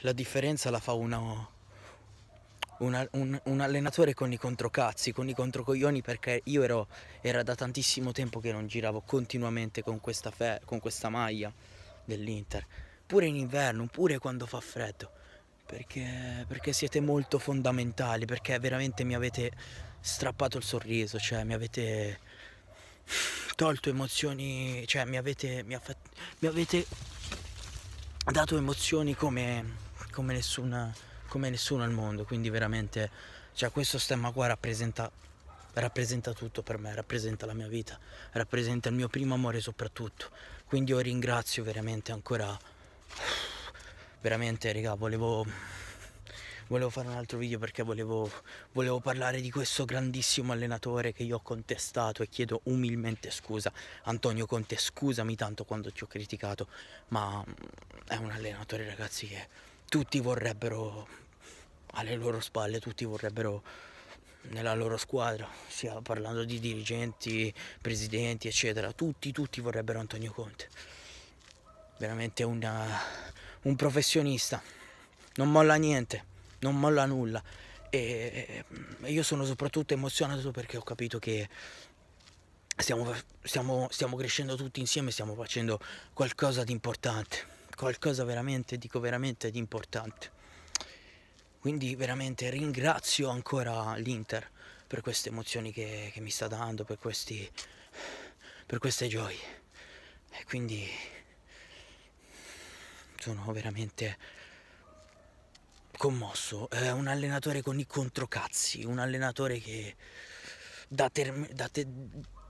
la differenza la fa una, una, un, un, allenatore con i controcazzi, con i controcoglioni, perché io ero, era da tantissimo tempo che non giravo continuamente con questa, fe, con questa maglia dell'Inter, pure in inverno, pure quando fa freddo. Perché, perché, siete molto fondamentali, perché veramente mi avete strappato il sorriso, cioè mi avete tolto emozioni, cioè mi avete, mi, mi avete dato emozioni come, come, nessuna, come nessuno al mondo, quindi veramente cioè, questo stemma qua rappresenta, rappresenta tutto per me, rappresenta la mia vita, rappresenta il mio primo amore soprattutto, quindi io ringrazio veramente ancora, veramente raga, volevo volevo fare un altro video perché volevo, volevo parlare di questo grandissimo allenatore che io ho contestato e chiedo umilmente scusa. Antonio Conte, scusami tanto quando ti ho criticato, ma mm, è un allenatore ragazzi che tutti vorrebbero alle loro spalle, tutti vorrebbero nella loro squadra, sia parlando di dirigenti, presidenti, eccetera, tutti, tutti vorrebbero Antonio Conte. Veramente una, un professionista, non molla niente non molla nulla. E, e io sono soprattutto emozionato perché ho capito che stiamo, stiamo, stiamo crescendo tutti insieme, stiamo facendo qualcosa di importante, qualcosa veramente, dico veramente di importante. Quindi veramente ringrazio ancora l'Inter per queste emozioni che, che mi sta dando, per, questi, per queste gioie. E quindi sono veramente commosso, è eh, un allenatore con i controcazzi, un allenatore che dà, ter- dà te-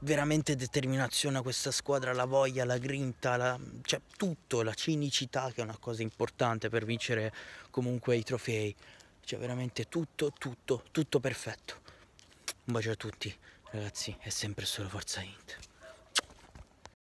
veramente determinazione a questa squadra, la voglia, la grinta, la, cioè tutto, la cinicità che è una cosa importante per vincere comunque i trofei, cioè veramente tutto, tutto, tutto perfetto. Un bacio a tutti, ragazzi, è sempre solo Forza Int.